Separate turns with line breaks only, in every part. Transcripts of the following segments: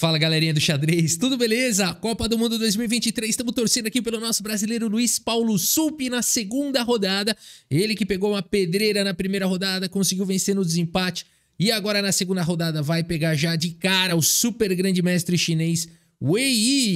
Fala galerinha do xadrez, tudo beleza? Copa do Mundo 2023, estamos torcendo aqui pelo nosso brasileiro Luiz Paulo Supi na segunda rodada. Ele que pegou uma pedreira na primeira rodada, conseguiu vencer no desempate e agora na segunda rodada vai pegar já de cara o super grande mestre chinês Wei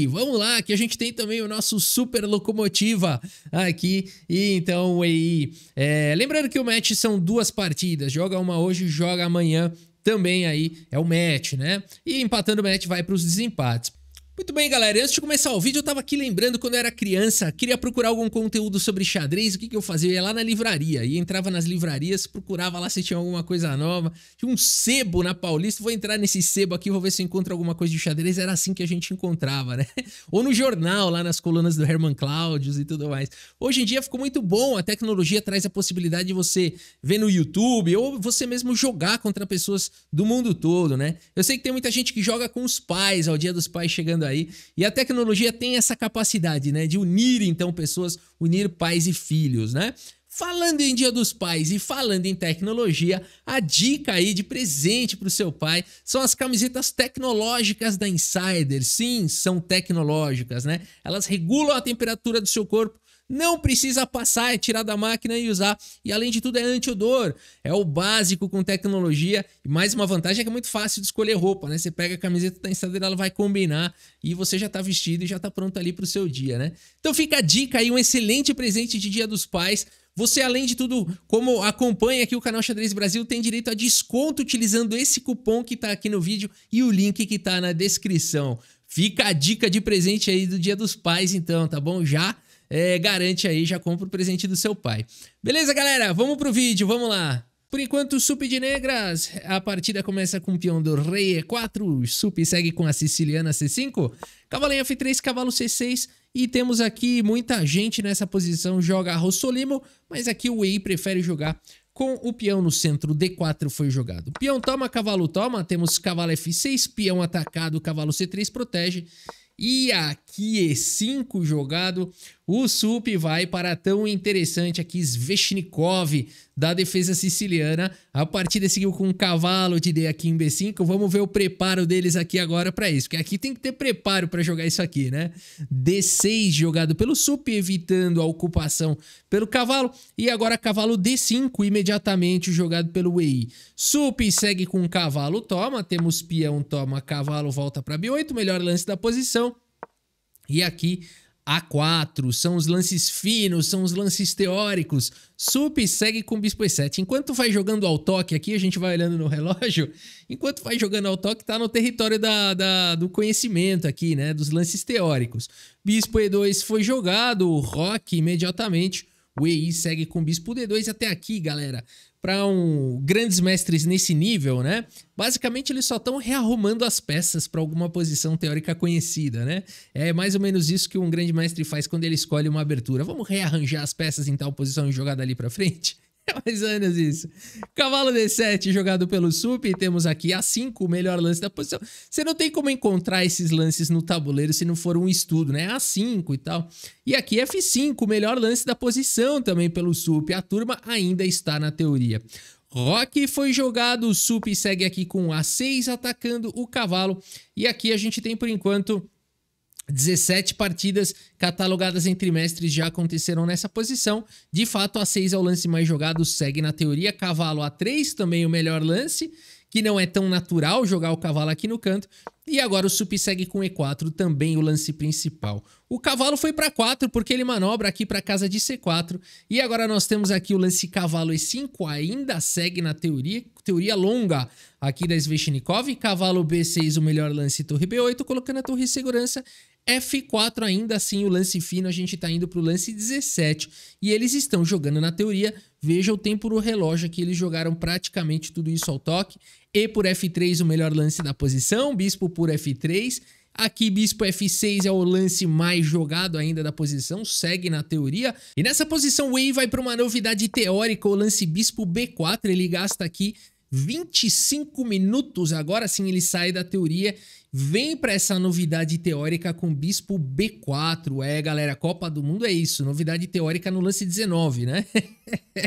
Yi. Vamos lá, que a gente tem também o nosso super locomotiva aqui. E então, Wei Yi. É... lembrando que o match são duas partidas, joga uma hoje, joga amanhã também aí é o match, né? E empatando o match vai para os desempates. Muito bem, galera. Antes de começar o vídeo, eu tava aqui lembrando quando eu era criança, queria procurar algum conteúdo sobre xadrez, o que, que eu fazia? Eu ia lá na livraria, e entrava nas livrarias, procurava lá se tinha alguma coisa nova. Tinha um sebo na Paulista, vou entrar nesse sebo aqui, vou ver se encontro alguma coisa de xadrez. Era assim que a gente encontrava, né? Ou no jornal, lá nas colunas do Herman Claudius e tudo mais. Hoje em dia ficou muito bom, a tecnologia traz a possibilidade de você ver no YouTube, ou você mesmo jogar contra pessoas do mundo todo, né? Eu sei que tem muita gente que joga com os pais, ao dia dos pais chegando chegando aí. E a tecnologia tem essa capacidade, né, de unir então pessoas, unir pais e filhos, né? Falando em Dia dos Pais e falando em tecnologia, a dica aí de presente para o seu pai são as camisetas tecnológicas da Insider. Sim, são tecnológicas, né? Elas regulam a temperatura do seu corpo não precisa passar, é tirar da máquina e usar. E além de tudo, é anti-odor. É o básico com tecnologia. E mais uma vantagem é que é muito fácil de escolher roupa, né? Você pega a camiseta da tá Instagram, ela vai combinar e você já tá vestido e já tá pronto ali pro seu dia, né? Então fica a dica aí, um excelente presente de Dia dos Pais. Você, além de tudo, como acompanha aqui o canal Xadrez Brasil, tem direito a desconto utilizando esse cupom que tá aqui no vídeo e o link que tá na descrição. Fica a dica de presente aí do Dia dos Pais, então, tá bom? Já é, garante aí, já compra o presente do seu pai. Beleza, galera? Vamos pro vídeo, vamos lá. Por enquanto, Sup de negras. A partida começa com o peão do rei E4. Sup segue com a siciliana C5. Cavalinho F3, cavalo C6. E temos aqui muita gente nessa posição joga Rossolimo, mas aqui o EI prefere jogar com o peão no centro. D4 foi jogado. Peão toma, cavalo toma. Temos cavalo F6, peão atacado, cavalo C3 protege. E aqui E5 jogado. O Sup vai para tão interessante aqui Sveshnikov da defesa siciliana. A partida seguiu com um cavalo de D aqui em B5. Vamos ver o preparo deles aqui agora para isso, porque aqui tem que ter preparo para jogar isso aqui, né? D6 jogado pelo Sup, evitando a ocupação pelo cavalo. E agora cavalo D5, imediatamente jogado pelo EI. Sup segue com cavalo, toma. Temos peão, toma, cavalo, volta para B8. Melhor lance da posição. E aqui a4, são os lances finos, são os lances teóricos. Sup segue com bispo E7. Enquanto vai jogando ao toque aqui, a gente vai olhando no relógio. Enquanto vai jogando ao toque, tá no território da, da do conhecimento aqui, né? Dos lances teóricos. Bispo E2 foi jogado, o Rock imediatamente. O EI segue com bispo D2 até aqui, galera para um grandes mestres nesse nível, né? Basicamente eles só estão rearrumando as peças para alguma posição teórica conhecida, né? É mais ou menos isso que um grande mestre faz quando ele escolhe uma abertura. Vamos rearranjar as peças em tal posição e jogar dali para frente. É mais anos isso. Cavalo D7 jogado pelo Sup. Temos aqui A5, o melhor lance da posição. Você não tem como encontrar esses lances no tabuleiro se não for um estudo, né? A5 e tal. E aqui F5, o melhor lance da posição também pelo Sup. A turma ainda está na teoria. Rock foi jogado, o Sup segue aqui com A6 atacando o cavalo. E aqui a gente tem por enquanto 17 partidas catalogadas em trimestres já aconteceram nessa posição. De fato, a 6 é o lance mais jogado, segue na teoria. Cavalo a 3 também o melhor lance, que não é tão natural jogar o cavalo aqui no canto. E agora o sup segue com E4, também o lance principal. O cavalo foi para 4 porque ele manobra aqui para casa de C4. E agora nós temos aqui o lance cavalo E5, ainda segue na teoria, teoria longa aqui da Sveshnikov. Cavalo B6, o melhor lance, torre B8, colocando a torre em segurança F4 ainda assim o lance fino, a gente está indo para o lance 17 e eles estão jogando na teoria. Veja o tempo no relógio que eles jogaram praticamente tudo isso ao toque. E por F3 o melhor lance da posição, bispo por F3. Aqui bispo F6 é o lance mais jogado ainda da posição, segue na teoria. E nessa posição o Wei vai para uma novidade teórica, o lance bispo B4, ele gasta aqui 25 minutos. Agora sim ele sai da teoria, vem para essa novidade teórica com Bispo B4. É, galera, Copa do Mundo é isso, novidade teórica no lance 19, né?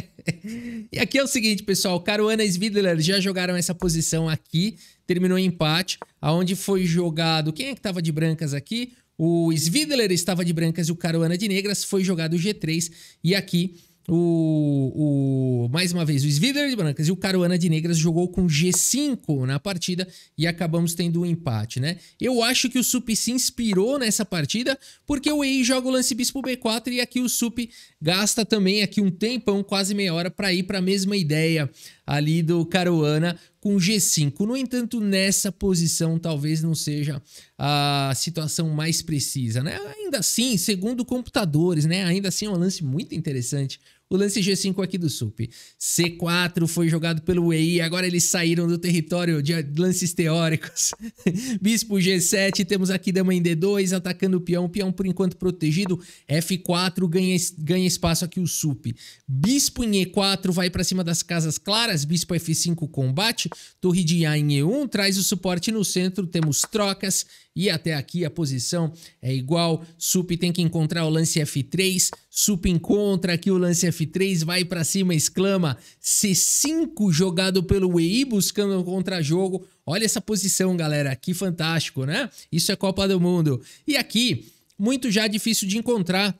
e aqui é o seguinte, pessoal, Caruana e Svidler já jogaram essa posição aqui, terminou em empate, aonde foi jogado, quem é que tava de brancas aqui? O Svidler estava de brancas e o Caruana de negras, foi jogado o G3 e aqui o, o, mais uma vez, o Svidra de Brancas e o Caruana de Negras jogou com G5 na partida e acabamos tendo um empate, né? Eu acho que o Sup se inspirou nessa partida porque o EI joga o lance bispo B4 e aqui o Sup gasta também aqui um tempão, quase meia hora, para ir para a mesma ideia ali do Caruana com G5. No entanto, nessa posição talvez não seja a situação mais precisa, né? Ainda assim, segundo computadores, né? Ainda assim é um lance muito interessante o lance G5 aqui do SUP. C4 foi jogado pelo EI. agora eles saíram do território de lances teóricos. Bispo G7, temos aqui Dama em D2, atacando o peão. O peão, por enquanto, protegido. F4 ganha, ganha espaço aqui o SUP. Bispo em E4 vai para cima das casas claras. Bispo F5 combate. Torre de A em E1 traz o suporte no centro. Temos trocas. E até aqui a posição é igual. SUP tem que encontrar o lance F3. Super encontra aqui o lance F3, vai para cima, exclama. C5 jogado pelo EI buscando um contra-jogo. Olha essa posição, galera. Que fantástico, né? Isso é Copa do Mundo. E aqui, muito já difícil de encontrar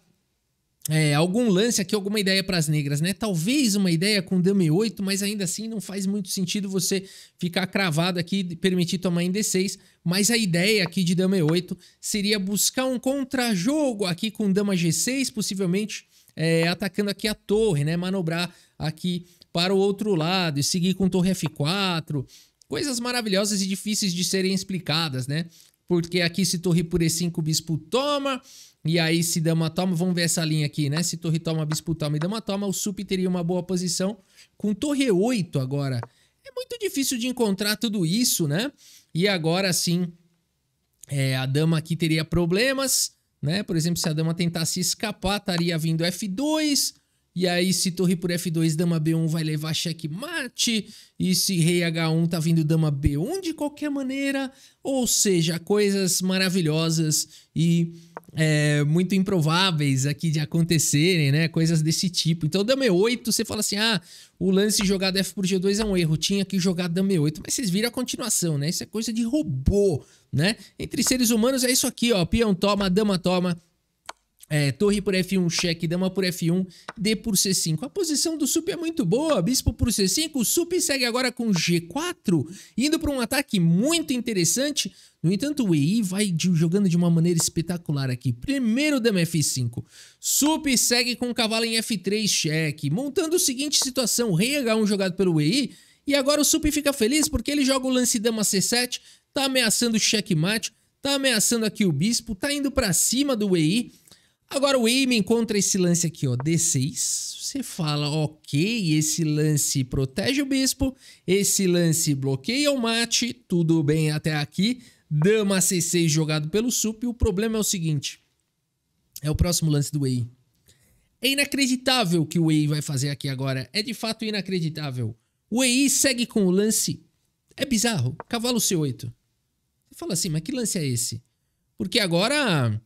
é, algum lance aqui, alguma ideia para as negras, né? Talvez uma ideia com Dame 8, mas ainda assim não faz muito sentido você ficar cravado aqui e permitir tomar em D6. Mas a ideia aqui de Dama 8 seria buscar um contrajogo aqui com Dama G6, possivelmente é, atacando aqui a torre, né? Manobrar aqui para o outro lado e seguir com torre F4. Coisas maravilhosas e difíceis de serem explicadas, né? porque aqui se torre por E5, bispo toma, e aí se dama toma, vamos ver essa linha aqui, né? Se torre toma, bispo toma e dama toma, o sup teria uma boa posição com torre 8 agora. É muito difícil de encontrar tudo isso, né? E agora sim, é, a dama aqui teria problemas, né? Por exemplo, se a dama tentar se escapar, estaria vindo F2, e aí, se torre por F2, dama B1 vai levar checkmate. E se rei H1 tá vindo dama B1 de qualquer maneira. Ou seja, coisas maravilhosas e é, muito improváveis aqui de acontecerem, né? Coisas desse tipo. Então, dama E8, você fala assim, ah, o lance de jogar F por G2 é um erro. Tinha que jogar dama E8. Mas vocês viram a continuação, né? Isso é coisa de robô, né? Entre seres humanos é isso aqui, ó. Peão toma, dama toma é, torre por F1, cheque, dama por F1, D por C5. A posição do Sup é muito boa, bispo por C5, o Sup segue agora com G4, indo para um ataque muito interessante. No entanto, o EI vai jogando de uma maneira espetacular aqui. Primeiro dama F5, Sup segue com cavalo em F3, cheque, montando a seguinte situação, rei H1 jogado pelo EI, e agora o Sup fica feliz porque ele joga o lance dama C7, tá ameaçando o mate tá ameaçando aqui o bispo, tá indo para cima do EI, Agora o Aime encontra esse lance aqui, ó, D6. Você fala, ok, esse lance protege o bispo, esse lance bloqueia o mate, tudo bem até aqui. Dama C6 jogado pelo sup. o problema é o seguinte, é o próximo lance do Wei. É inacreditável o que o Wei vai fazer aqui agora. É de fato inacreditável. O Wei segue com o lance. É bizarro. Cavalo C8. Você fala assim, mas que lance é esse? Porque agora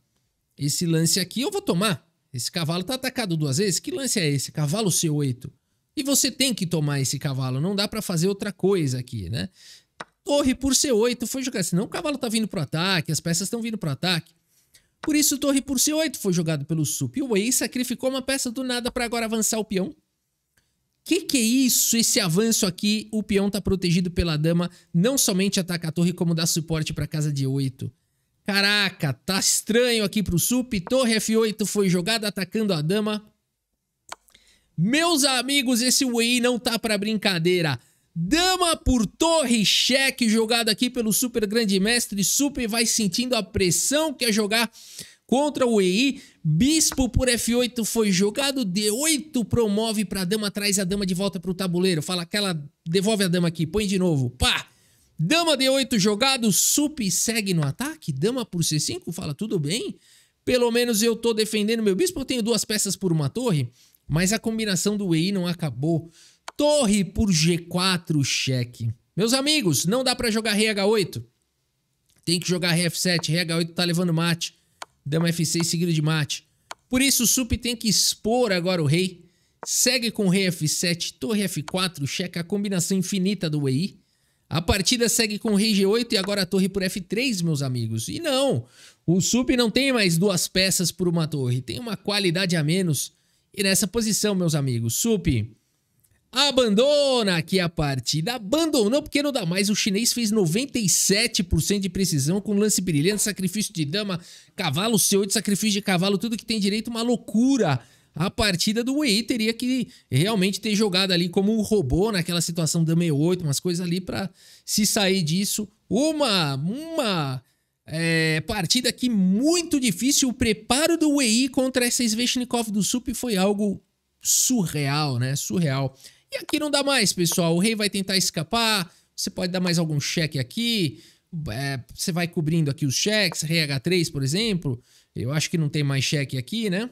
esse lance aqui eu vou tomar. Esse cavalo tá atacado duas vezes. Que lance é esse? Cavalo C8. E você tem que tomar esse cavalo, não dá para fazer outra coisa aqui, né? Torre por C8 foi jogado, senão o cavalo tá vindo pro ataque, as peças estão vindo pro ataque. Por isso, torre por C8 foi jogado pelo sup. E o Wei sacrificou uma peça do nada para agora avançar o peão. Que que é isso? Esse avanço aqui, o peão tá protegido pela dama, não somente ataca a torre, como dá suporte para casa de 8. Caraca, tá estranho aqui pro sup. Torre F8 foi jogada atacando a dama. Meus amigos, esse UEI não tá pra brincadeira. Dama por torre, cheque jogado aqui pelo super grande mestre. Super vai sentindo a pressão que é jogar contra o EI. Bispo por F8 foi jogado. D8 promove pra dama, traz a dama de volta pro tabuleiro. Fala aquela, devolve a dama aqui, põe de novo. Pá! Dama D8 jogado, Sup segue no ataque, dama por C5, fala tudo bem. Pelo menos eu tô defendendo meu bispo, eu tenho duas peças por uma torre, mas a combinação do EI não acabou. Torre por G4, cheque. Meus amigos, não dá para jogar rei H8. Tem que jogar rei F7, rei H8 tá levando mate. Dama F6 seguido de mate. Por isso o Sup tem que expor agora o rei. Segue com rei F7, torre F4, cheque. a combinação infinita do EI. A partida segue com rei G8 e agora a torre por F3, meus amigos. E não, o Sup não tem mais duas peças por uma torre, tem uma qualidade a menos. E nessa posição, meus amigos, Sup abandona aqui a partida. Abandonou porque não dá mais. O chinês fez 97% de precisão com lance brilhante, sacrifício de dama, cavalo C8, sacrifício de cavalo, tudo que tem direito, uma loucura a partida do Wei teria que realmente ter jogado ali como um robô naquela situação da 68, umas coisas ali para se sair disso. Uma, uma é, partida que muito difícil. O preparo do Wei contra essa Sveshnikov do Sup foi algo surreal, né? Surreal. E aqui não dá mais, pessoal. O rei vai tentar escapar. Você pode dar mais algum cheque aqui. É, você vai cobrindo aqui os cheques. Rei H3, por exemplo. Eu acho que não tem mais cheque aqui, né?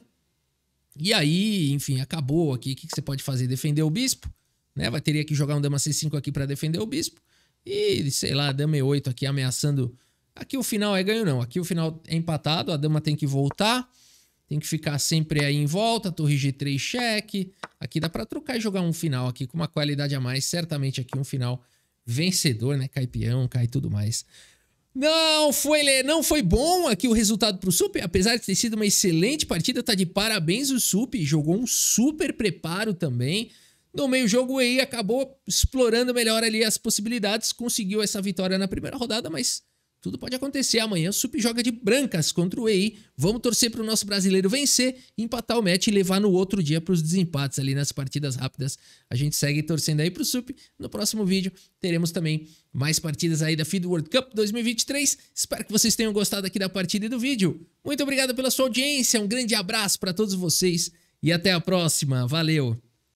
E aí, enfim, acabou aqui. O que, você pode fazer? Defender o bispo? Né? Vai teria que jogar um dama C5 aqui para defender o bispo. E, sei lá, dama E8 aqui ameaçando. Aqui o final é ganho não. Aqui o final é empatado. A dama tem que voltar. Tem que ficar sempre aí em volta. Torre G3 cheque. Aqui dá para trocar e jogar um final aqui com uma qualidade a mais. Certamente aqui um final vencedor, né? Cai peão, cai tudo mais. Não foi, não foi bom aqui o resultado para o Sup, apesar de ter sido uma excelente partida, tá de parabéns o Sup, jogou um super preparo também. No meio-jogo, o EI acabou explorando melhor ali as possibilidades, conseguiu essa vitória na primeira rodada, mas tudo pode acontecer. Amanhã o Sup joga de brancas contra o EI. Vamos torcer para o nosso brasileiro vencer, empatar o match e levar no outro dia para os desempates ali nas partidas rápidas. A gente segue torcendo aí para o Sup. No próximo vídeo teremos também mais partidas aí da FID World Cup 2023. Espero que vocês tenham gostado aqui da partida e do vídeo. Muito obrigado pela sua audiência. Um grande abraço para todos vocês e até a próxima. Valeu!